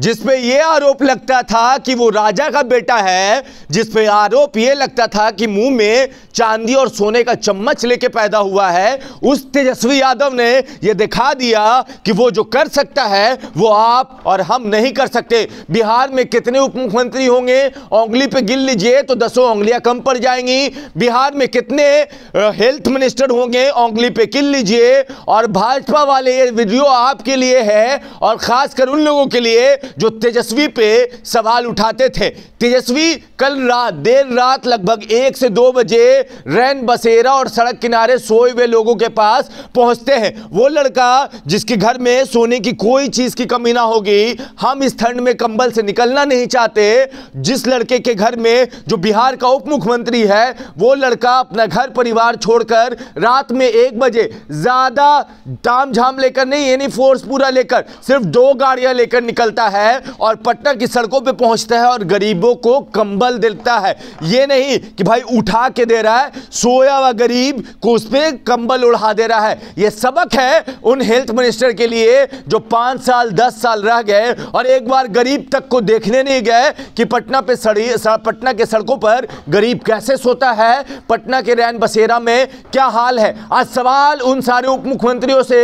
जिसपे ये आरोप लगता था कि वो राजा का बेटा है जिसपे आरोप ये लगता था कि मुंह में चांदी और सोने का चम्मच लेके पैदा हुआ है उस तेजस्वी यादव ने ये दिखा दिया कि वो जो कर सकता है वो आप और हम नहीं कर सकते बिहार में कितने उप मुख्यमंत्री होंगे उंगली पे गिन लीजिए तो दसों उंगलियां कम पड़ जाएंगी बिहार में कितने हेल्थ मिनिस्टर होंगे उंगली पे गिन लीजिए और भाजपा वाले ये वीडियो आपके लिए है और खासकर उन लोगों के लिए जो तेजस्वी पे सवाल उठाते थे तेजस्वी कल रात देर रात लगभग एक से दो बजे रैन बसेरा और सड़क किनारे सोए हुए लोगों के पास पहुंचते हैं वो लड़का जिसके घर में सोने की कोई चीज़ की कमी ना होगी हम इस ठंड में कंबल से निकलना नहीं चाहते जिस लड़के के घर में जो बिहार का उप मुख्यमंत्री है वो लड़का अपना घर परिवार छोड़कर रात में एक बजे ज़्यादा ताम झाम लेकर नहीं एनी फोर्स पूरा लेकर सिर्फ दो गाड़ियां लेकर निकलता है है और पटना की सड़कों पे पहुंचता है और गरीबों को कंबल देता है ये नहीं कि भाई उठा के दे रहा है सोया हुआ गरीब को उस पर कंबल उड़ा दे रहा है ये सबक है उन हेल्थ मिनिस्टर के लिए जो पाँच साल दस साल रह गए और एक बार गरीब तक को देखने नहीं गए कि पटना पे सड़ी पटना के सड़कों पर गरीब कैसे सोता है पटना के रैन बसेरा में क्या हाल है आज सवाल उन सारे उप मुख्यमंत्रियों से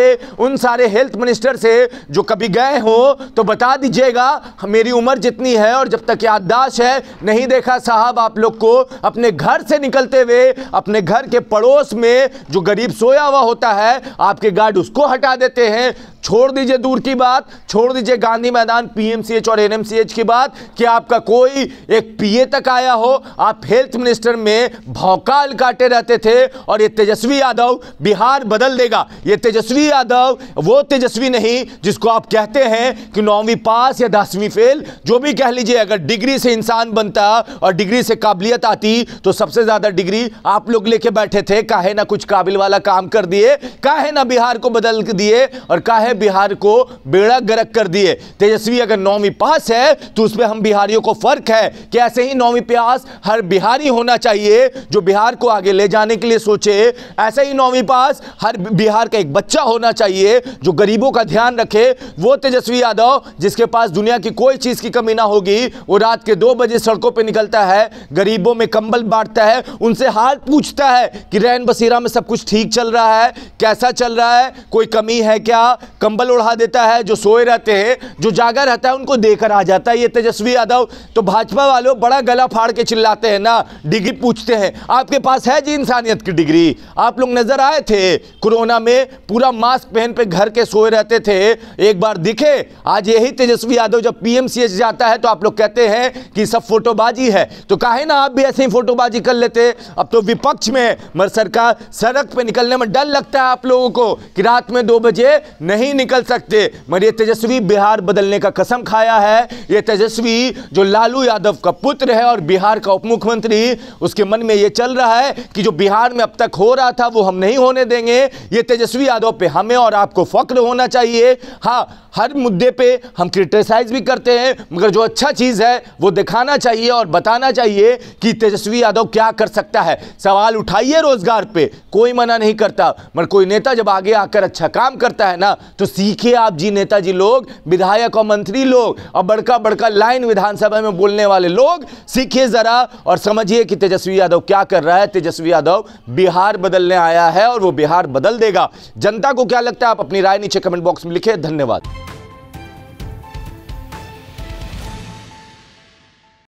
उन सारे हेल्थ मिनिस्टर से जो कभी गए हो तो बता दीजिए देखिएगा मेरी उम्र जितनी है और जब तक याददाश्त है नहीं देखा साहब आप लोग को अपने घर से निकलते हुए अपने घर के पड़ोस में जो गरीब सोया हुआ होता है आपके गार्ड उसको हटा देते हैं छोड़ दीजिए दूर की बात छोड़ दीजिए गांधी मैदान पीएमसीएच और एनएमसीएच की बात कि आपका कोई एक पीए तक आया हो आप हेल्थ मिनिस्टर में भौकाल काटे रहते थे और ये तेजस्वी यादव बिहार बदल देगा ये तेजस्वी यादव वो तेजस्वी नहीं जिसको आप कहते हैं कि नौवीं पास या दसवीं फेल जो भी कह लीजिए अगर डिग्री से इंसान बनता और डिग्री से काबिलियत आती तो सबसे ज़्यादा डिग्री आप लोग लेके बैठे थे काहे ना कुछ काबिल वाला काम कर दिए काहे ना बिहार को बदल दिए और काहे बिहार को बेड़ा गरक कर दिए तेजस्वी अगर नौवीं पास है तो उसमें हम बिहारियों को फर्क है कि ऐसे ही नौवीं पास हर बिहारी होना चाहिए जो बिहार को आगे ले जाने के लिए सोचे ऐसे ही नौवीं पास हर बिहार का एक बच्चा होना चाहिए जो गरीबों का ध्यान रखे वो तेजस्वी यादव जिसके पास दुनिया की कोई चीज़ की कमी ना होगी वो रात के दो बजे सड़कों पर निकलता है गरीबों में कंबल बांटता है उनसे हाल पूछता है कि रैन बसेरा में सब कुछ ठीक चल रहा है कैसा चल रहा है कोई कमी है क्या कंबल उड़ा देता है जो सोए रहते हैं जो जागा रहता है उनको देकर आ जाता है ये तेजस्वी यादव तो भाजपा वालों बड़ा गला फाड़ के चिल्लाते हैं ना डिग्री पूछते हैं आपके पास है जी इंसानियत की डिग्री आप लोग नजर आए थे कोरोना में पूरा मास्क पहन पे घर के सोए रहते थे एक बार दिखे आज यही तेजस्वी यादव जब पीएमसीएच जाता है तो आप लोग कहते हैं कि सब फोटोबाजी है तो कहा ना आप भी ऐसे ही फोटोबाजी कर लेते अब तो विपक्ष में मगर सरकार सड़क पर निकलने में डर लगता है आप लोगों को कि रात में दो बजे नहीं नहीं निकल सकते मगर ये तेजस्वी बिहार बदलने का कसम खाया है ये तेजस्वी जो लालू यादव का पुत्र है और बिहार का उपमुख्यमंत्री उसके मन में ये चल रहा है कि जो बिहार में अब तक हो रहा था वो हम नहीं होने देंगे ये तेजस्वी यादव पे हमें और आपको फक्र होना चाहिए हाँ हर मुद्दे पे हम क्रिटिसाइज भी करते हैं मगर जो अच्छा चीज़ है वो दिखाना चाहिए और बताना चाहिए कि तेजस्वी यादव क्या कर सकता है सवाल उठाइए रोजगार पे कोई मना नहीं करता मगर कोई नेता जब आगे आकर अच्छा काम करता है ना तो सीखे आप जी नेताजी लोग विधायक और मंत्री लोग और बड़का बड़का लाइन विधानसभा में बोलने वाले लोग सीखिए ज़रा और समझिए कि तेजस्वी यादव क्या कर रहा है तेजस्वी यादव बिहार बदलने आया है और वो बिहार बदल देगा जनता को क्या लगता है आप अपनी राय नीचे कमेंट बॉक्स में लिखे धन्यवाद